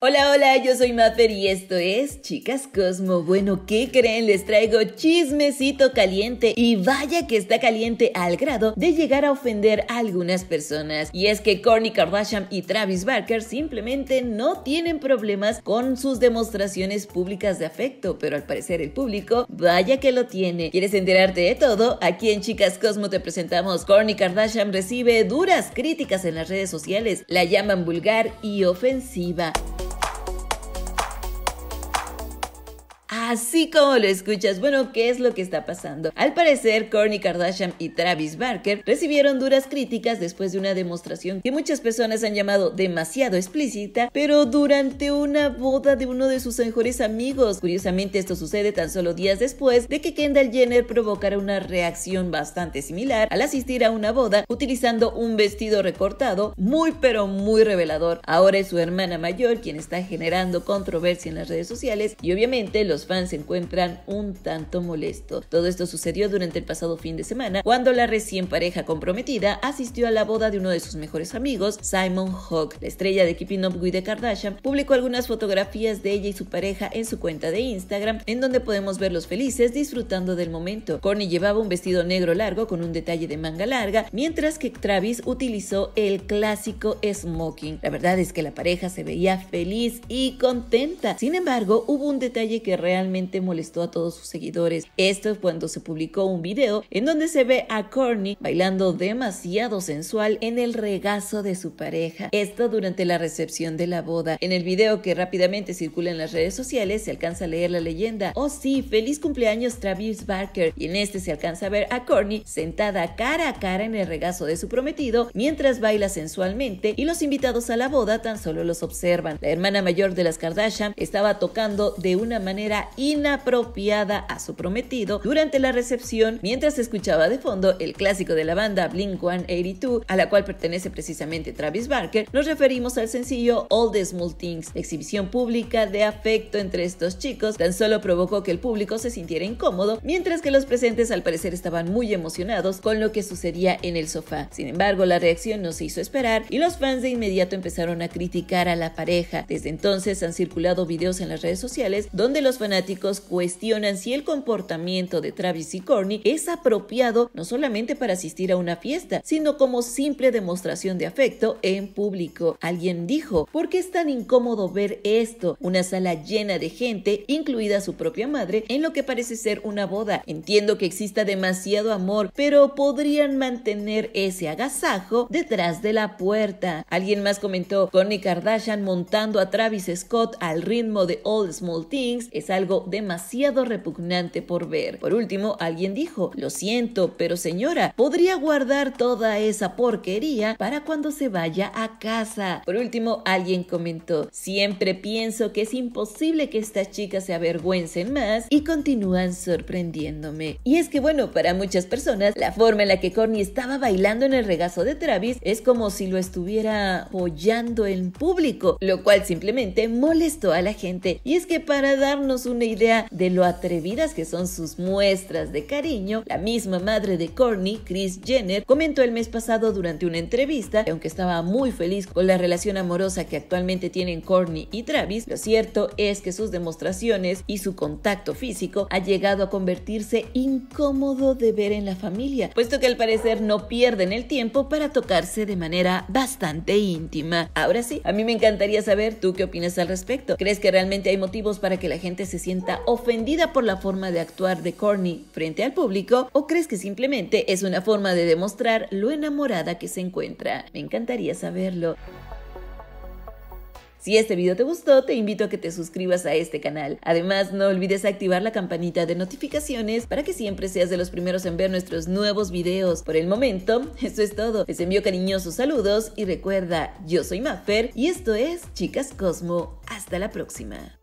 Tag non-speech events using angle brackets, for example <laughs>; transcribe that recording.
Hola, hola, yo soy Maffer y esto es Chicas Cosmo. Bueno, ¿qué creen? Les traigo chismecito caliente y vaya que está caliente al grado de llegar a ofender a algunas personas. Y es que Kourtney Kardashian y Travis Barker simplemente no tienen problemas con sus demostraciones públicas de afecto, pero al parecer el público vaya que lo tiene. ¿Quieres enterarte de todo? Aquí en Chicas Cosmo te presentamos. Kourtney Kardashian recibe duras críticas en las redes sociales, la llaman vulgar y ofensiva. así como lo escuchas. Bueno, ¿qué es lo que está pasando? Al parecer, Kourtney Kardashian y Travis Barker recibieron duras críticas después de una demostración que muchas personas han llamado demasiado explícita, pero durante una boda de uno de sus mejores amigos. Curiosamente, esto sucede tan solo días después de que Kendall Jenner provocara una reacción bastante similar al asistir a una boda utilizando un vestido recortado muy pero muy revelador. Ahora es su hermana mayor quien está generando controversia en las redes sociales y obviamente los fans se encuentran un tanto molestos. Todo esto sucedió durante el pasado fin de semana, cuando la recién pareja comprometida asistió a la boda de uno de sus mejores amigos, Simon Hogg. La estrella de Keeping Up with the Kardashian publicó algunas fotografías de ella y su pareja en su cuenta de Instagram, en donde podemos verlos felices disfrutando del momento. Connie llevaba un vestido negro largo con un detalle de manga larga, mientras que Travis utilizó el clásico smoking. La verdad es que la pareja se veía feliz y contenta. Sin embargo, hubo un detalle que realmente molestó a todos sus seguidores. Esto es cuando se publicó un video en donde se ve a Kourtney bailando demasiado sensual en el regazo de su pareja. Esto durante la recepción de la boda. En el video que rápidamente circula en las redes sociales se alcanza a leer la leyenda. Oh sí, feliz cumpleaños Travis Barker. Y en este se alcanza a ver a Kourtney sentada cara a cara en el regazo de su prometido mientras baila sensualmente y los invitados a la boda tan solo los observan. La hermana mayor de las Kardashian estaba tocando de una manera inapropiada a su prometido durante la recepción mientras escuchaba de fondo el clásico de la banda Blink-182 a la cual pertenece precisamente Travis Barker, nos referimos al sencillo All the Small Things. exhibición pública de afecto entre estos chicos tan solo provocó que el público se sintiera incómodo, mientras que los presentes al parecer estaban muy emocionados con lo que sucedía en el sofá. Sin embargo, la reacción no se hizo esperar y los fans de inmediato empezaron a criticar a la pareja. Desde entonces han circulado videos en las redes sociales donde los fanáticos cuestionan si el comportamiento de Travis y Corny es apropiado no solamente para asistir a una fiesta, sino como simple demostración de afecto en público. Alguien dijo, ¿por qué es tan incómodo ver esto? Una sala llena de gente, incluida su propia madre, en lo que parece ser una boda. Entiendo que exista demasiado amor, pero podrían mantener ese agasajo detrás de la puerta. Alguien más comentó, Corny Kardashian montando a Travis Scott al ritmo de All Small Things es algo demasiado repugnante por ver. Por último, alguien dijo, lo siento, pero señora, podría guardar toda esa porquería para cuando se vaya a casa. Por último, alguien comentó, siempre pienso que es imposible que estas chicas se avergüencen más y continúan sorprendiéndome. Y es que bueno, para muchas personas, la forma en la que Corny estaba bailando en el regazo de Travis es como si lo estuviera apoyando en público, lo cual simplemente molestó a la gente. Y es que para darnos una idea de lo atrevidas que son sus muestras de cariño, la misma madre de Courtney, Chris Jenner, comentó el mes pasado durante una entrevista que aunque estaba muy feliz con la relación amorosa que actualmente tienen Courtney y Travis, lo cierto es que sus demostraciones y su contacto físico ha llegado a convertirse incómodo de ver en la familia, puesto que al parecer no pierden el tiempo para tocarse de manera bastante íntima. Ahora sí, a mí me encantaría saber tú qué opinas al respecto. ¿Crees que realmente hay motivos para que la gente se sienta ofendida por la forma de actuar de Corny frente al público o crees que simplemente es una forma de demostrar lo enamorada que se encuentra? Me encantaría saberlo. Si este video te gustó, te invito a que te suscribas a este canal. Además, no olvides activar la campanita de notificaciones para que siempre seas de los primeros en ver nuestros nuevos videos. Por el momento, <laughs> eso es todo. Les envío cariñosos saludos y recuerda, yo soy Maffer y esto es Chicas Cosmo. Hasta la próxima.